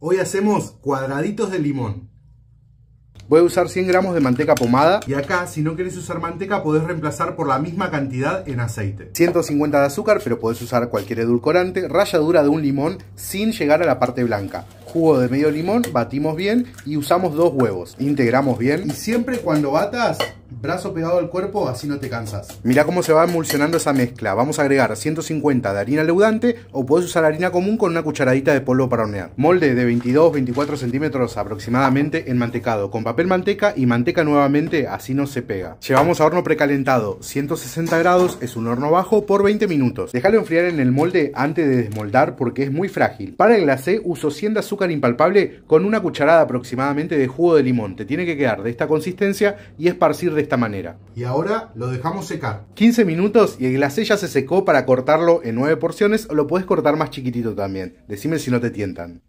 Hoy hacemos cuadraditos de limón. Voy a usar 100 gramos de manteca pomada. Y acá, si no querés usar manteca, podés reemplazar por la misma cantidad en aceite. 150 de azúcar, pero podés usar cualquier edulcorante. Ralladura de un limón sin llegar a la parte blanca. Jugo de medio limón, batimos bien y usamos dos huevos. Integramos bien. Y siempre cuando batas, brazo pegado al cuerpo, así no te cansas. Mira cómo se va emulsionando esa mezcla. Vamos a agregar 150 de harina leudante o puedes usar harina común con una cucharadita de polvo para hornear. Molde de 22-24 centímetros aproximadamente en mantecado, con papel manteca y manteca nuevamente, así no se pega. Llevamos a horno precalentado, 160 grados, es un horno bajo por 20 minutos. Déjalo enfriar en el molde antes de desmoldar porque es muy frágil. Para el glacé uso 100 de azúcar impalpable con una cucharada aproximadamente de jugo de limón. Te tiene que quedar de esta consistencia y esparcir de manera. Y ahora lo dejamos secar. 15 minutos y el glacé ya se secó para cortarlo en 9 porciones o lo puedes cortar más chiquitito también. Decime si no te tientan.